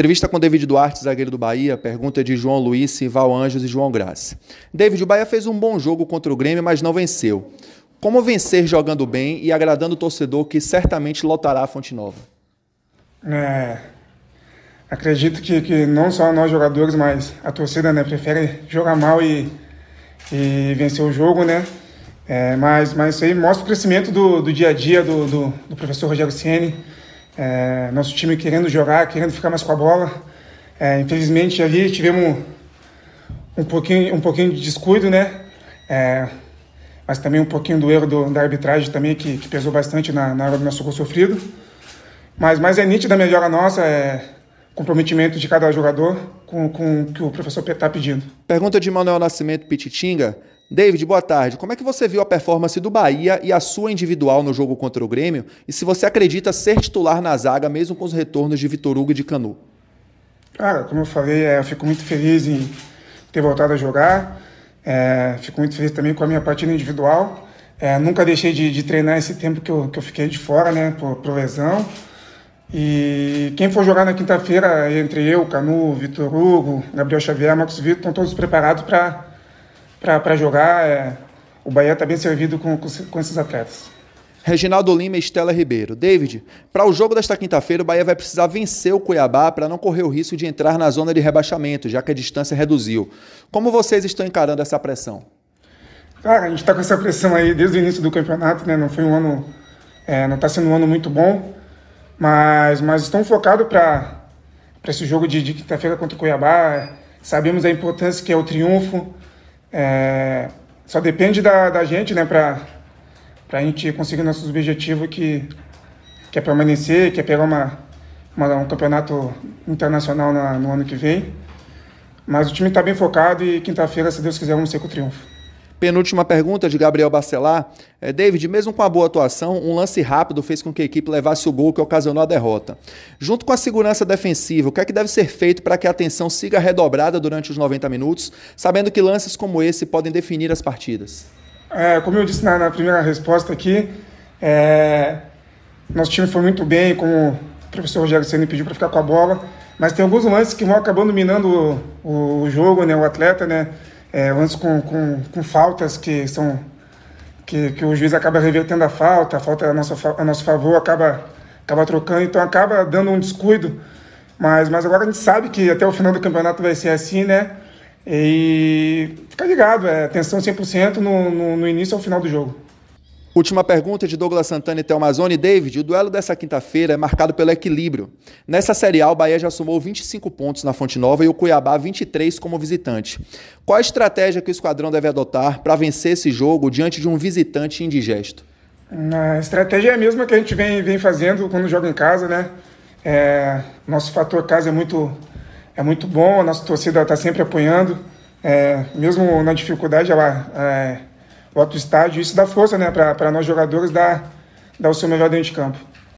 Entrevista com David Duarte, zagueiro do Bahia. Pergunta de João Luiz, Val Anjos e João Graça. David, o Bahia fez um bom jogo contra o Grêmio, mas não venceu. Como vencer jogando bem e agradando o torcedor que certamente lotará a Fonte Nova? É, acredito que, que não só nós jogadores, mas a torcida né, prefere jogar mal e, e vencer o jogo, né? É, mas, mas isso aí mostra o crescimento do, do dia a dia do, do, do professor Rogério Ceni é, nosso time querendo jogar, querendo ficar mais com a bola. É, infelizmente ali tivemos um pouquinho, um pouquinho de descuido, né? É, mas também um pouquinho do erro do, da arbitragem também, que, que pesou bastante na, na, hora do nosso gol sofrido. Mas, mas é nítida a melhora nossa, é comprometimento de cada jogador com, com o que o professor está pedindo. Pergunta de Manuel Nascimento Pititinga David, boa tarde. Como é que você viu a performance do Bahia e a sua individual no jogo contra o Grêmio? E se você acredita ser titular na zaga, mesmo com os retornos de Vitor Hugo e de Canu? Cara, como eu falei, é, eu fico muito feliz em ter voltado a jogar. É, fico muito feliz também com a minha partida individual. É, nunca deixei de, de, treinar esse tempo que eu, que eu fiquei de fora, né, por, por lesão. E quem for jogar na quinta-feira, entre eu, Canu, Vitor Hugo, Gabriel Xavier, Marcos Vitor, estão todos preparados para para jogar. É, o Bahia está bem servido com, com, com esses atletas. Reginaldo Lima e Estela Ribeiro. David, para o jogo desta quinta-feira, o Bahia vai precisar vencer o Cuiabá para não correr o risco de entrar na zona de rebaixamento, já que a distância reduziu. Como vocês estão encarando essa pressão? Cara, a gente está com essa pressão aí desde o início do campeonato, né? Não foi um ano, é, não está sendo um ano muito bom, mas mas estamos focados para para esse jogo de, de quinta-feira contra o Cuiabá. Sabemos a importância que é o triunfo. É, só depende da, da gente, né, para a gente conseguir nossos objetivos, que, que é permanecer, que é pegar uma, uma um campeonato internacional na, no ano que vem. Mas o time está bem focado e quinta-feira, se Deus quiser, vamos ser com o triunfo. Penúltima pergunta de Gabriel Bacelar. É, David, mesmo com a boa atuação, um lance rápido fez com que a equipe levasse o gol que ocasionou a derrota. Junto com a segurança defensiva, o que é que deve ser feito para que a atenção siga redobrada durante os 90 minutos, sabendo que lances como esse podem definir as partidas? É, como eu disse na, na primeira resposta aqui, é, nosso time foi muito bem, como o professor Rogério Senna pediu para ficar com a bola, mas tem alguns lances que vão acabando minando o, o jogo, né, o atleta, né? é, antes com, com, com, faltas que são que, que o juiz acaba revertendo a falta, a falta é a nosso, a nosso favor acaba, acaba trocando, então acaba dando um descuido. Mas, mas agora a gente sabe que até o final do campeonato vai ser assim, né? E fica ligado, é atenção 100% no, no, no início ao final do jogo. Última pergunta de Douglas Santana e Telmazone. David, o duelo dessa quinta-feira é marcado pelo equilíbrio. Nessa Série A, o Bahia já somou 25 pontos na Fonte Nova e o Cuiabá 23 como visitante. Qual a estratégia que o esquadrão deve adotar para vencer esse jogo diante de um visitante indigesto? A estratégia é a mesma que a gente vem, vem fazendo quando joga em casa, né? É, nosso fator casa é muito, é muito bom, a nossa torcida está sempre apoiando. É, mesmo na dificuldade, ela... É, o estádio isso dá força né, para nós jogadores dar, dar o seu melhor dentro de campo.